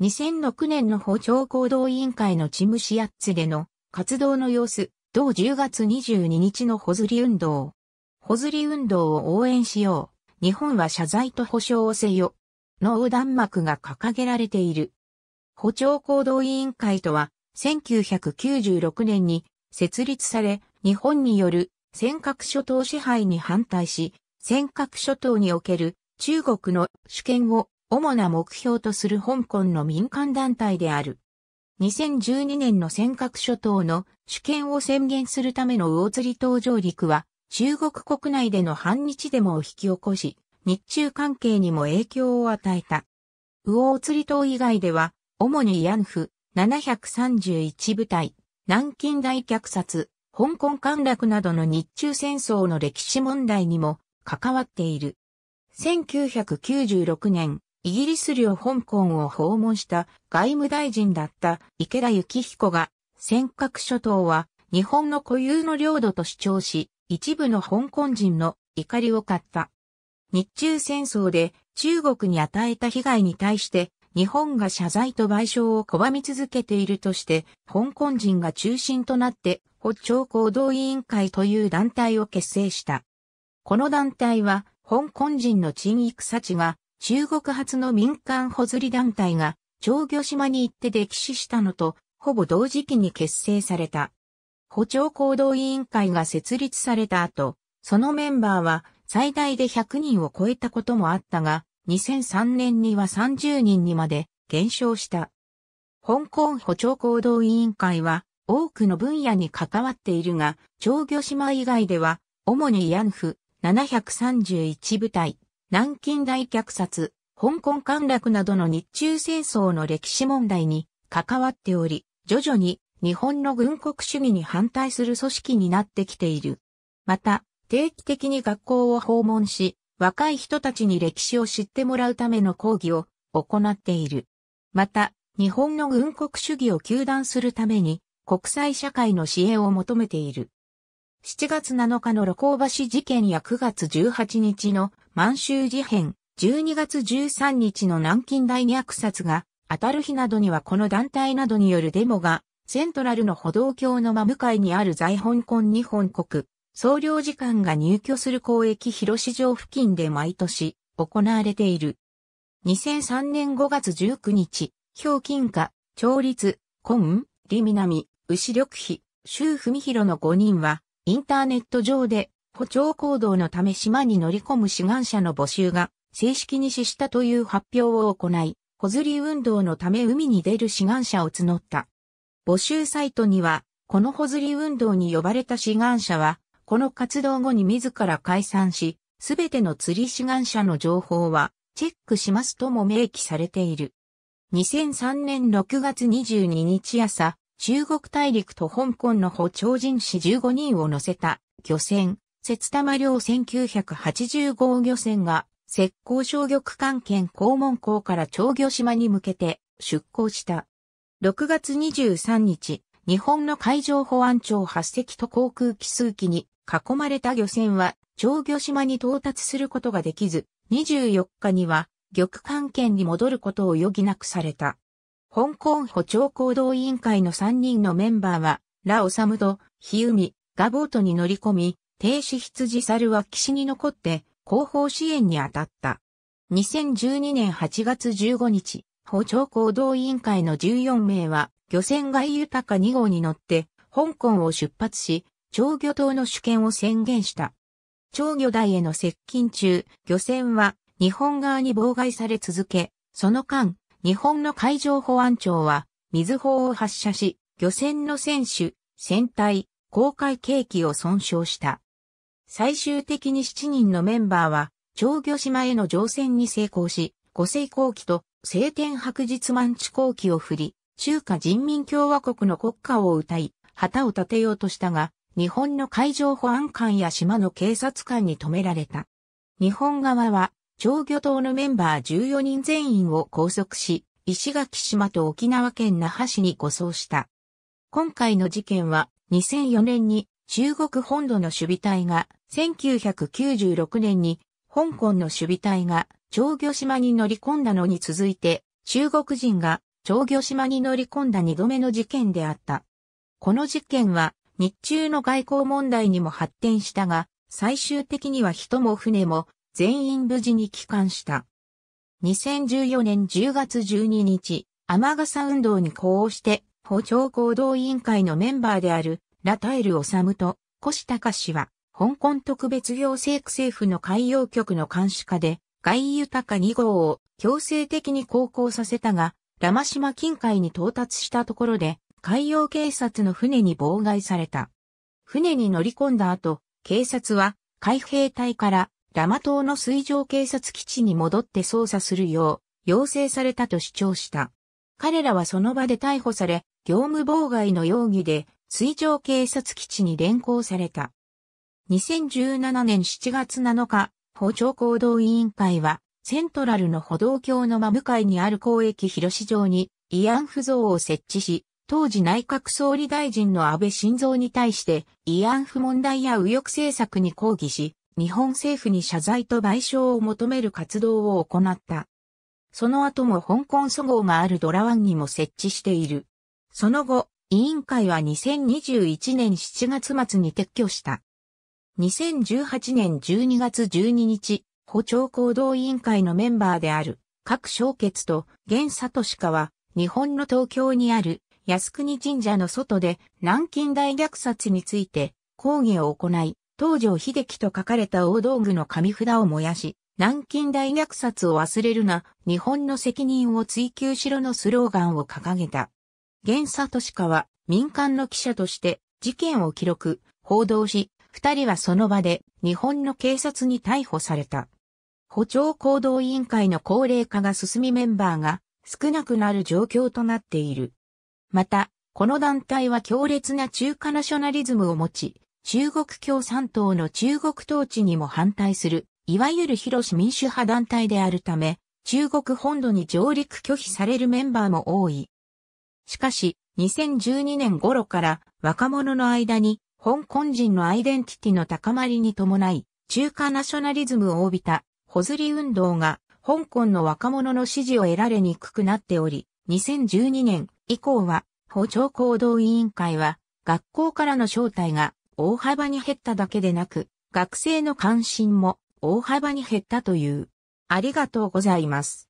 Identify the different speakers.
Speaker 1: 2006年の補聴行動委員会のチムシアッツでの活動の様子、同10月22日のホズリ運動。ホズリ運動を応援しよう。日本は謝罪と保証をせよ。の横断幕が掲げられている。補聴行動委員会とは、1996年に設立され、日本による尖閣諸島支配に反対し、尖閣諸島における中国の主権を主な目標とする香港の民間団体である。2012年の尖閣諸島の主権を宣言するための魚釣島上陸は、中国国内での反日デモを引き起こし、日中関係にも影響を与えた。魚釣島以外では、主に慰安婦731部隊、南京大虐殺、香港陥落などの日中戦争の歴史問題にも関わっている。1996年、イギリス領香港を訪問した外務大臣だった池田幸彦が、尖閣諸島は日本の固有の領土と主張し、一部の香港人の怒りを買った。日中戦争で中国に与えた被害に対して日本が謝罪と賠償を拒み続けているとして、香港人が中心となって北朝行動委員会という団体を結成した。この団体は香港人の沈育差値が中国発の民間保ずり団体が、長魚島に行って歴史したのと、ほぼ同時期に結成された。補聴行動委員会が設立された後、そのメンバーは最大で100人を超えたこともあったが、2003年には30人にまで減少した。香港補聴行動委員会は多くの分野に関わっているが、長魚島以外では、主に慰安婦731部隊、南京大虐殺、香港陥落などの日中戦争の歴史問題に関わっており、徐々に日本の軍国主義に反対する組織になってきている。また、定期的に学校を訪問し、若い人たちに歴史を知ってもらうための講義を行っている。また、日本の軍国主義を求断するために、国際社会の支援を求めている。7月7日の露光橋事件や9月18日の満州事変、12月13日の南京大虐殺が当たる日などにはこの団体などによるデモが、セントラルの歩道橋の真向かいにある在香港日本国、総領事館が入居する公益広市場付近で毎年行われている。2003年5月19日、表金貨、調律、ミ李南、牛緑肥、周文弘の5人は、インターネット上で誇張行動のため島に乗り込む志願者の募集が正式に死したという発表を行い、子釣り運動のため海に出る志願者を募った。募集サイトには、このほ釣り運動に呼ばれた志願者は、この活動後に自ら解散し、すべての釣り志願者の情報は、チェックしますとも明記されている。2003年6月22日朝、中国大陸と香港の補聴人士15人を乗せた漁船、節玉両1 9 8 5漁船が、石膏商漁区間県肛門港から長魚島に向けて出港した。6月23日、日本の海上保安庁8隻と航空機数機に囲まれた漁船は、長魚島に到達することができず、24日には、玉関係に戻ることを余儀なくされた。香港補聴行動委員会の3人のメンバーは、ラオサムとヒウミ、がボートに乗り込み、停止羊猿は岸に残って後方支援に当たった。2012年8月15日、補聴行動委員会の14名は、漁船外豊か2号に乗って、香港を出発し、長魚島の主権を宣言した。長魚台への接近中、漁船は日本側に妨害され続け、その間、日本の海上保安庁は、水砲を発射し、漁船の船首、船体、航海契機を損傷した。最終的に7人のメンバーは、長魚島への乗船に成功し、五星後期と青天白日満地後期を振り、中華人民共和国の国歌を歌い、旗を立てようとしたが、日本の海上保安官や島の警察官に止められた。日本側は、長魚島のメンバー14人全員を拘束し、石垣島と沖縄県那覇市に護送した。今回の事件は、2004年に中国本土の守備隊が、1996年に香港の守備隊が長魚島に乗り込んだのに続いて、中国人が長魚島に乗り込んだ二度目の事件であった。この事件は日中の外交問題にも発展したが、最終的には人も船も全員無事に帰還した。2014年10月12日、天笠運動に呼応して、補聴行動委員会のメンバーであるラタエルサムと、タ隆氏は、香港特別行政区政府の海洋局の監視下で、外遊高2号を強制的に航行させたが、ラマ島近海に到達したところで、海洋警察の船に妨害された。船に乗り込んだ後、警察は海兵隊からラマ島の水上警察基地に戻って捜査するよう要請されたと主張した。彼らはその場で逮捕され、業務妨害の容疑で水上警察基地に連行された。2017年7月7日、法庁行動委員会は、セントラルの歩道橋の真向かいにある公益広市場に慰安婦像を設置し、当時内閣総理大臣の安倍晋三に対して慰安婦問題や右翼政策に抗議し、日本政府に謝罪と賠償を求める活動を行った。その後も香港祖号があるドラワンにも設置している。その後、委員会は2021年7月末に撤去した。2018年12月12日、補聴行動委員会のメンバーである、各小傑と現里鹿は、日本の東京にある靖国神社の外で南京大虐殺について抗議を行い、東条秀樹と書かれた大道具の紙札を燃やし、南京大虐殺を忘れるな、日本の責任を追求しろのスローガンを掲げた。都市課は民間の記者として事件を記録、報道し、二人はその場で日本の警察に逮捕された。補聴行動委員会の高齢化が進みメンバーが少なくなる状況となっている。また、この団体は強烈な中華ナショナリズムを持ち、中国共産党の中国統治にも反対する、いわゆる広し民主派団体であるため、中国本土に上陸拒否されるメンバーも多い。しかし、2012年頃から若者の間に香港人のアイデンティティの高まりに伴い、中華ナショナリズムを帯びた、ホズリ運動が香港の若者の支持を得られにくくなっており、2012年以降は、法庁行動委員会は、学校からの招待が大幅に減っただけでなく、学生の関心も大幅に減ったという。ありがとうございます。